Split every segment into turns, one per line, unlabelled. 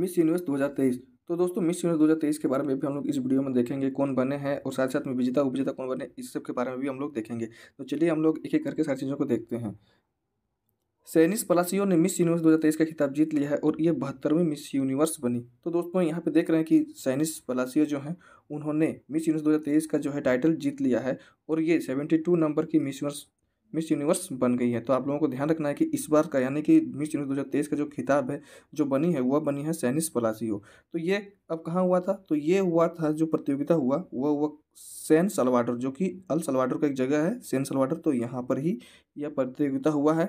miss Universe 2023 तो दोस्तों miss Universe 2023 के बारे में भी हम लोग इस वीडियो में देखेंगे कौन बने हैं और साथ साथ में विजेता उपजेता कौन बने इस सब के बारे में भी हम लोग देखेंगे तो चलिए हम लोग एक एक करके सारी चीज़ों को देखते हैं सैनिस पलासियो ने मिस यूनिवर्स 2023 का खिताब जीत लिया है और ये बहत्तरवीं मिस यूनिवर्स बनी तो दोस्तों यहाँ पे देख रहे हैं कि सैनिस पलासियो जो हैं उन्होंने मिस यूनिवर्स 2023 का जो है टाइटल जीत लिया है और ये 72 नंबर की मिस यूनिवर्स मिस यूनिवर्स बन गई है तो आप लोगों को ध्यान रखना है कि इस बार का यानी कि मिस यूनिवर्स दो का जो खिताब है जो बनी है वह बनी है सैनिस पलासियो तो ये अब कहाँ हुआ था तो ये हुआ था जो प्रतियोगिता हुआ वह हुआ सैन सलवाडर जो कि अल सलवाडर का एक जगह है सैन सलवाडर तो यहाँ पर ही यह प्रतियोगिता हुआ है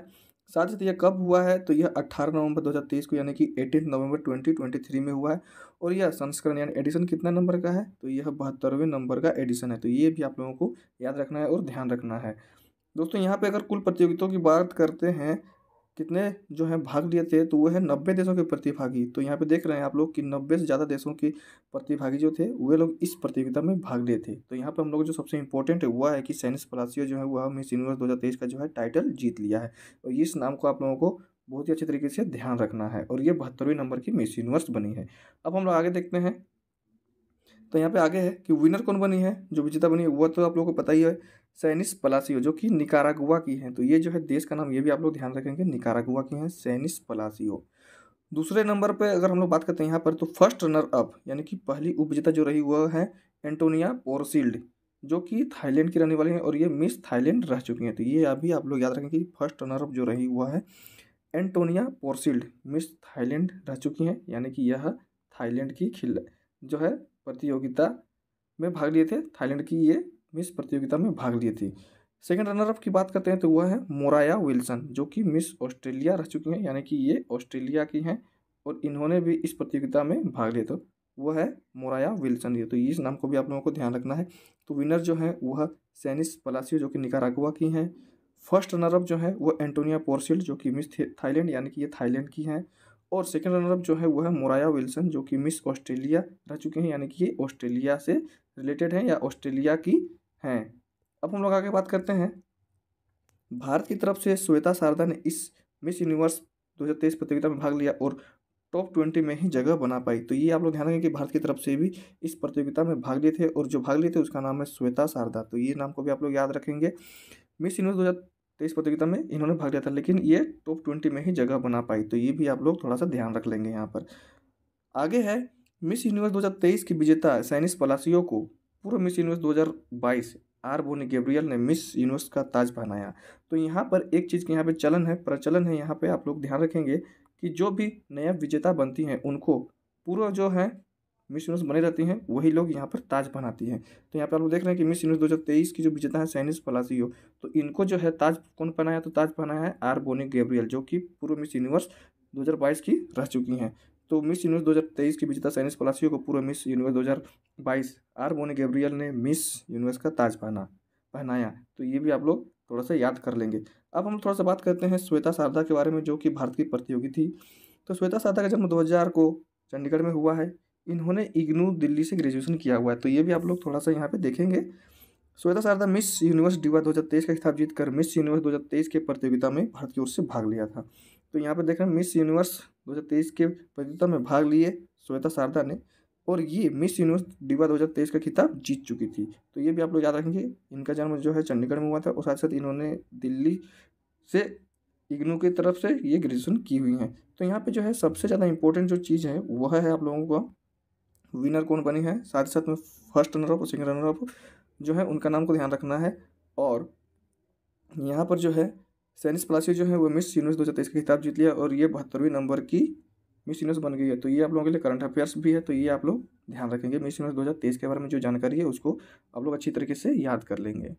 साथ ही यह कब हुआ है तो यह 18 नवंबर 2023 को यानी कि 18 नवंबर 2023 में हुआ है और यह संस्करण यानी एडिशन कितना नंबर का है तो यह बहत्तरवें नंबर का एडिशन है तो ये भी आप लोगों को याद रखना है और ध्यान रखना है दोस्तों यहाँ पे अगर कुल प्रतियोगिताओं की बात करते हैं कितने जो हैं भाग लिए थे तो वो है नब्बे देशों के प्रतिभागी तो यहाँ पे देख रहे हैं आप लोग कि नब्बे से ज़्यादा देशों के प्रतिभागी जो थे वे लोग इस प्रतियोगिता में भाग लिए थे तो यहाँ पे हम लोग जो सबसे इम्पोर्टेंट है वह है कि सैनिस पलासियो जो है वह मिस यूनिवर्स दो का जो है टाइटल जीत लिया है और इस नाम को आप लोगों को बहुत ही अच्छे तरीके से ध्यान रखना है और ये बहत्तरवें नंबर की मिस यूनिवर्स बनी है अब हम लोग आगे देखते हैं तो यहाँ पे आगे है कि विनर कौन बनी है जो विजेता बनी है वह तो आप लोगों को पता ही है सैनिस पलासियो जो कि निकारागुआ की हैं तो ये जो है देश का नाम ये भी आप लोग ध्यान रखेंगे निकारागुआ की हैं सैनिस पलासियो दूसरे नंबर पे अगर हम लोग बात करते हैं यहाँ पर तो फर्स्ट रनर अप यानी कि पहली उपजेता जो रही वह है एंटोनिया पोरसील्ड जो कि थाईलैंड की रहने वाली हैं और ये मिस थाईलैंड रह चुकी हैं तो ये अभी आप लोग याद रखें कि फर्स्ट रनर अप जो रही हुआ है एंटोनिया पोरसिल्ड मिस थाईलैंड रह चुकी हैं यानी कि यह थाईलैंड की खिल जो है प्रतियोगिता में भाग लिए थे थाईलैंड की ये मिस प्रतियोगिता में भाग लिए थी सेकेंड रनर अप की बात करते हैं तो वह है मोराया विल्सन जो कि मिस ऑस्ट्रेलिया रह चुकी हैं यानी कि ये ऑस्ट्रेलिया की हैं और इन्होंने भी इस प्रतियोगिता में भाग लिया तो वह है मोराया विल्सन ये तो इस नाम को भी आप लोगों को ध्यान रखना है तो विनर जो है वह सैनिस पलासियो जो कि निकारागुआ की हैं फर्स्ट रनर अप जो है वो एंटोनिया पोर्सिल जो कि मिस थाईलैंड यानी कि ये थाईलैंड की हैं और सेकेंड रनरअप जो है वो है मोराया विल्सन जो कि मिस ऑस्ट्रेलिया रह चुके हैं यानी कि ये ऑस्ट्रेलिया से रिलेटेड हैं या ऑस्ट्रेलिया की हैं अब हम लोग आगे बात करते हैं भारत की तरफ से श्वेता शारदा ने इस मिस यूनिवर्स 2023 प्रतियोगिता में भाग लिया और टॉप ट्वेंटी में ही जगह बना पाई तो ये आप लोग ध्यान रखें कि भारत की तरफ से भी इस प्रतियोगिता में भाग लिए थे और जो भाग लिए थे उसका नाम है श्वेता शारदा तो ये नाम को भी आप लोग याद रखेंगे मिस यूनिवर्स दो तो इस प्रतियोगिता में इन्होंने भाग लिया था लेकिन ये टॉप ट्वेंटी में ही जगह बना पाई तो ये भी आप लोग थोड़ा सा ध्यान रख लेंगे यहाँ पर आगे है मिस यूनिवर्स 2023 की विजेता सैनिस पलासियो को पूर्व Miss Universe 2022 R Bonney Gabriel ने मिस यूनिवर्स का ताज पहनाया तो यहाँ पर एक चीज़ के यहाँ पे चलन है प्रचलन है यहाँ पे आप लोग ध्यान रखेंगे कि जो भी नया विजेता बनती हैं उनको पूर्व जो है मिस यूनिवर्स बने रहती हैं वही लोग यहाँ पर ताज पहनाती हैं तो यहाँ पर आप लोग देख रहे हैं कि मिस यूनिवर्स दो हज़ार तेईस की जो विजेता है सैनिस पलासियो तो इनको जो है ताज कौन पहनाया तो ताज पहनाया है आर बोनी गैब्रियल जो कि पूर्व मिस यूनिवर्स दो हज़ार बाईस की रह चुकी हैं तो मिस यूनिवर्स दो हज़ार तेईस की विजेता सैनिस पलासियो को पूर्व मिस यूनिवर्स दो हज़ार बाईस आर बोनी गैब्रियल ने मिस यूनिवर्स का ताज पहना पहनाया तो ये भी आप लोग थोड़ा सा याद कर लेंगे अब हम थोड़ा सा बात करते हैं श्वेता शारदा के बारे में जो कि भारत की प्रतियोगी थी तो श्वेता शारदा का जन्म हज़ार को चंडीगढ़ में हुआ है इन्होंने इग्नू दिल्ली से ग्रेजुएशन किया हुआ है तो ये भी आप लोग थोड़ा सा यहाँ पे देखेंगे Shweta Sharda Miss Universe Diva 2023 का खिताब जीतकर मिस यूनिवर्स 2023 के प्रतियोगिता में भारत की ओर से भाग लिया था तो यहाँ पे देख रहे हैं मिस यूनिवर्स 2023 के प्रतियोगिता में भाग लिए श्वेता शारदा ने और ये मिस यूनिवर्स डिवा 2023 का खिताब जीत चुकी थी तो ये भी आप लोग याद रखेंगे इनका जन्म जो है चंडीगढ़ में हुआ था और साथ साथ इन्होंने दिल्ली से इग्नू की तरफ से ये ग्रेजुएशन की हुई हैं तो यहाँ पर जो है सबसे ज़्यादा इंपॉर्टेंट जो चीज़ है वह है आप लोगों को विनर कौन बने हैं साथ ही साथ में फर्स्ट रनर अप और सेकेंड रनर अप जो है उनका नाम को ध्यान रखना है और यहाँ पर जो है सैनिस प्लासी जो है वो मिस यूनिवर्स दो हज़ार तेईस का खिताब जीत लिया और ये बहत्तरवीं नंबर की मिस यूनिवर्स बन गई है तो ये आप लोगों के लिए करंट अफेयर्स भी है तो ये आप लोग ध्यान रखेंगे मिस यूनिवर्स दो हज़ार तेईस के बारे में जो जानकारी है उसको आप लोग अच्छी तरीके से याद कर लेंगे